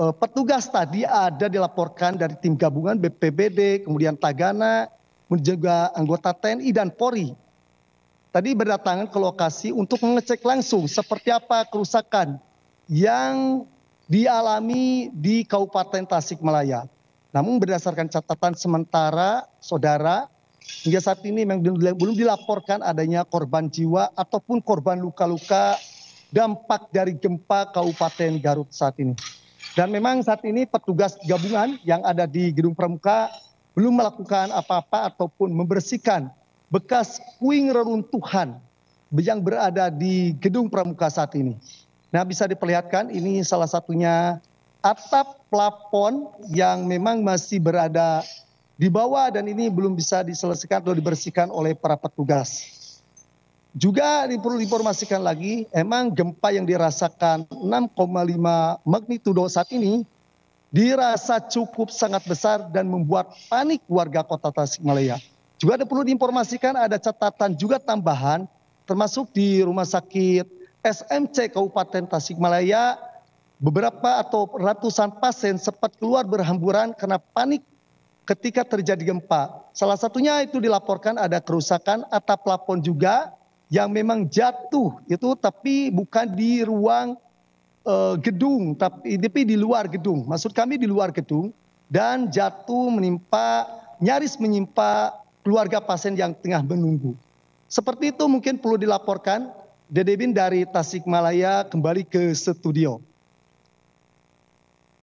uh, petugas tadi ada dilaporkan dari tim gabungan BPBD, kemudian Tagana, juga anggota TNI dan Polri. Tadi berdatangan ke lokasi untuk mengecek langsung seperti apa kerusakan yang dialami di Kabupaten Tasikmalaya. Namun berdasarkan catatan sementara, saudara, hingga saat ini memang belum dilaporkan adanya korban jiwa ataupun korban luka-luka dampak dari gempa Kabupaten Garut saat ini. Dan memang saat ini petugas gabungan yang ada di Gedung Pramuka belum melakukan apa-apa ataupun membersihkan bekas puing reruntuhan yang berada di Gedung Pramuka saat ini. Nah, bisa diperlihatkan ini salah satunya atap plafon yang memang masih berada di bawah dan ini belum bisa diselesaikan atau dibersihkan oleh para petugas. Juga perlu diinformasikan lagi, emang gempa yang dirasakan 6,5 magnitudo saat ini dirasa cukup sangat besar dan membuat panik warga kota Tasikmalaya. Juga ada perlu diinformasikan ada catatan juga tambahan termasuk di rumah sakit SMC Kabupaten Tasikmalaya beberapa atau ratusan pasien sempat keluar berhamburan karena panik ketika terjadi gempa. Salah satunya itu dilaporkan ada kerusakan atap plafon juga yang memang jatuh itu tapi bukan di ruang uh, gedung tapi, tapi di luar gedung. Maksud kami di luar gedung dan jatuh menimpa nyaris menimpa keluarga pasien yang tengah menunggu. Seperti itu mungkin perlu dilaporkan Dedebin dari Tasikmalaya kembali ke studio.